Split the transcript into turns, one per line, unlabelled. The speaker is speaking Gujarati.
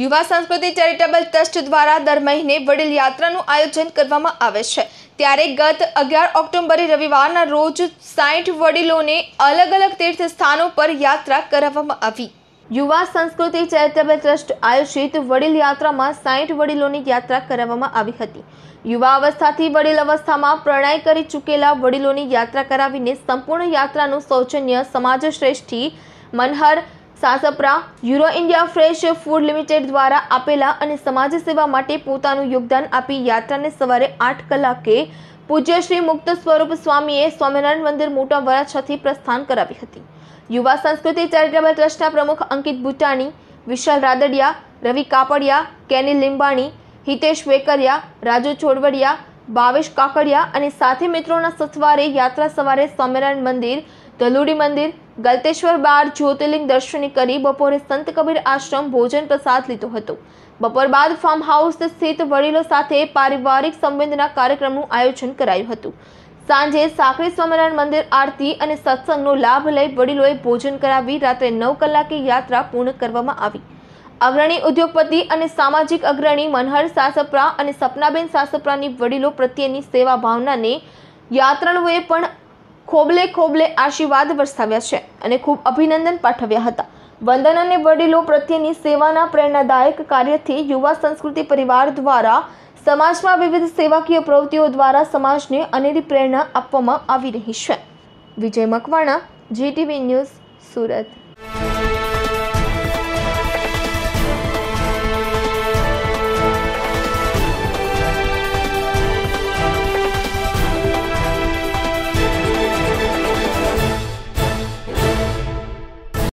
યુવા સંસ્કૃતિ ચેરિટેબલ ટ્રસ્ટ દ્વારા દર મહિને વડીલ યાત્રાનું આયોજન કરવામાં આવે છે ત્યારે ગત અગિયાર ઓક્ટોબરે રવિવારના રોજ સાઠ વડીલોને અલગ અલગ તીર્થસ્થાનો પર યાત્રા કરાવવામાં આવી યુવા સંસ્કૃતિ ચેરિટેબલ ટ્રસ્ટ આયોજિત વડીલ યાત્રામાં સાઠ વડીલોની યાત્રા કરાવવામાં આવી હતી યુવા અવસ્થાથી વડીલ અવસ્થામાં પ્રણય કરી ચૂકેલા વડીલોની યાત્રા કરાવીને સંપૂર્ણ યાત્રાનું સૌજન્ય સમાજશ્રેષ્ઠી Manhar Saspara euro India fresh food limited દ્વારા આપેલા અને સમાજ સેવા માટે પોતાનું યોગદાન આપી યાત્રાને સવારે આઠ કલાકે પૂજ્ય શ્રી મુક્ત સ્વરૂપ સ્વામીએ સ્વામિનારાયણ મંદિર મોટા વરાછથી પ્રસ્થાન કરાવી હતી યુવા સંસ્કૃતિ ચેરિટેબલ ટ્રસ્ટના પ્રમુખ અંકિત ભૂટાણી વિશાલ રાદડિયા રવિ કાપડિયા કેની લીંબાણી હિતેશ વેકરિયા રાજુ છોડવડિયા ભાવેશ કાકડિયા અને સાથી મિત્રોના સથવારે યાત્રા સવારે સ્વામિનારાયણ મંદિર ધલુડી મંદિર ગલતેશ્વર બાર જ્યોતિર્લિંગ દર્શન કરી બપોરે સંત કબીર આશ્રમ ભોજન પ્રસાદ લીધો હતો બપોર બાદ ફાર્મ હાઉસ સ્થિત વડીલો સાથે પારિવારિક સંવેદના કાર્યક્રમનું આયોજન કરાયું હતું સાંજે સાંકળી સ્વામિનારાયણ મંદિર આરતી અને સત્સંગનો લાભ લઈ વડીલોએ ભોજન કરાવી રાત્રે નવ કલાકે યાત્રા પૂર્ણ કરવામાં આવી અગ્રણી ઉદ્યોગપતિ અને સામાજિક અગ્રણી મનહર સાસપરા અને સપનાબેન સાસપરાની વડીલો પ્રત્યેની સેવા ભાવનાને યાત્રાળુઓએ પણ ખોબલે ખોબલે આશીર્વાદ વરસાવ્યા છે અને ખૂબ અભિનંદન પાઠવ્યા હતા વંદન અને વડીલો પ્રત્યેની સેવાના પ્રેરણાદાયક કાર્યથી યુવા સંસ્કૃતિ પરિવાર દ્વારા સમાજમાં વિવિધ સેવાકીય પ્રવૃત્તિઓ દ્વારા સમાજને અનેરી પ્રેરણા આપવામાં આવી રહી છે વિજય મકવાણા જીટીવી ન્યૂઝ સુરત